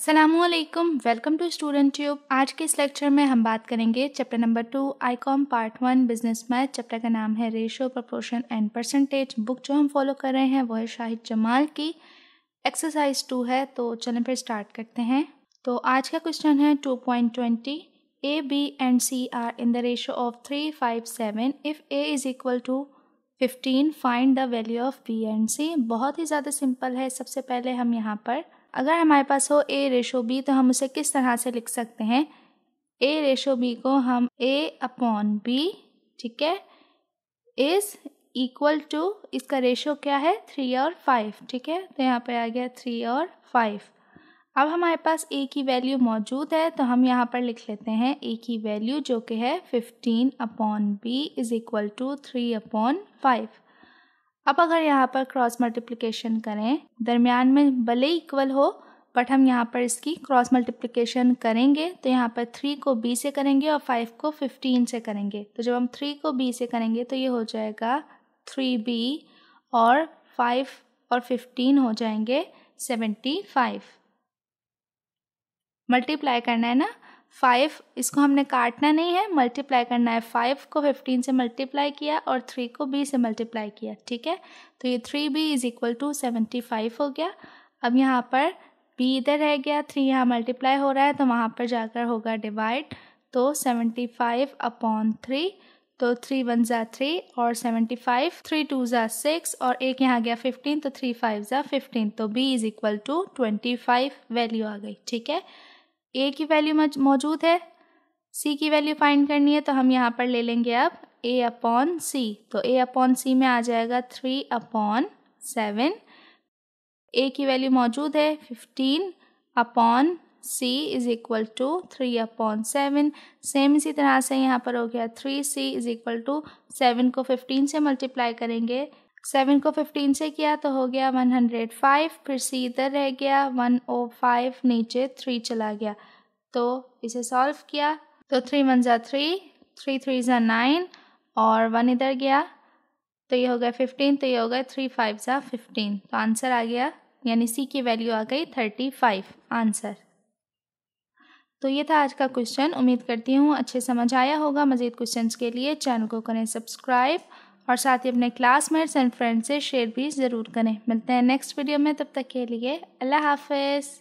Aslam welcome to student tube आज के इस लेक्चर में हम बात करेंगे chapter number two ICom part one business math chapter का नाम है ratio proportion and percentage book जो हम फॉलो कर रहे हैं वो है शाहिद जमाल की एक्सरसाइज टू है तो चलें फिर स्टार्ट करते हैं तो आज का क्वेश्चन है two point twenty A B and C are in the ratio of three five seven if A is equal to fifteen find the value of B and C बहुत ही ज़्यादा सिंपल है सबसे पहले हम यहाँ पर अगर हमारे पास हो ए रेशो बी तो हम उसे किस तरह से लिख सकते हैं ए रेशो बी को हम ए अपॉन बी ठीक है इज़ इक्वल टू इसका रेशो क्या है थ्री और फाइव ठीक है तो यहाँ पर आ गया थ्री और फाइव अब हमारे पास ए की वैल्यू मौजूद है तो हम यहाँ पर लिख लेते हैं ए की वैल्यू जो कि है fifteen upon B is equal to three upon five अब अगर यहाँ पर क्रॉस मल्टीप्लिकेशन करें दरमियान में भले इक्वल हो बट हम यहाँ पर इसकी क्रॉस मल्टीप्लिकेशन करेंगे तो यहाँ पर थ्री को बी से करेंगे और फाइव को फिफ्टीन से करेंगे तो जब हम थ्री को बी से करेंगे तो ये हो जाएगा थ्री बी और फाइव और फिफ्टीन हो जाएंगे सेवेंटी फाइव मल्टीप्लाई करना है ना फाइव इसको हमने काटना नहीं है मल्टीप्लाई करना है फाइव को फिफ्टीन से मल्टीप्लाई किया और थ्री को बी से मल्टीप्लाई किया ठीक है तो ये three B is equal to seventy five हो गया अब यहाँ पर बी इधर रह गया थ्री यहाँ मल्टीप्लाई हो रहा है तो वहाँ पर जाकर होगा डिवाइड तो सेवेंटी फाइव अपॉन थ्री तो थ्री वन ज़ा थ्री और सेवेंटी फाइव थ्री टू ज़ा सिक्स और एक यहाँ गया फिफ्टीन तो थ्री फाइव ज़ा फिफ्टीन तो B is equal to twenty five value आ गई ठीक है ए की वैल्यू मौजूद है सी की वैल्यू फाइंड करनी है तो हम यहाँ पर ले लेंगे अब ए अपॉन सी तो ए अपॉन सी में आ जाएगा थ्री अपॉन सेवन ए की वैल्यू मौजूद है fifteen upon C is equal to three upon seven same इसी तरह से यहाँ पर हो गया three C is equal to seven को फिफ्टीन से मल्टीप्लाई करेंगे सेवन को फिफ्टीन से किया तो हो गया वन हंड्रेड फाइव फिर सी इधर रह गया वन ओ फाइव नीचे थ्री चला गया तो इसे सॉल्व किया तो थ्री वन ज़ा थ्री थ्री थ्री ज़ा नाइन और वन इधर गया तो ये हो गया फिफ्टीन तो ये हो गया थ्री फाइव ज़ा फिफ्टीन तो आंसर आ गया यानी सी की वैल्यू आ गई थर्टी फाइव आंसर तो ये था आज का क्वेश्चन उम्मीद करती हूँ अच्छे समझ आया होगा मज़ीद क्वेश्चंस के लिए चैनल को करें सब्सक्राइब और साथ ही अपने क्लासमेट्स एंड फ्रेंड्स से शेयर भी ज़रूर करें मिलते हैं नेक्स्ट वीडियो में तब तक के लिए अल्लाह हाफिज़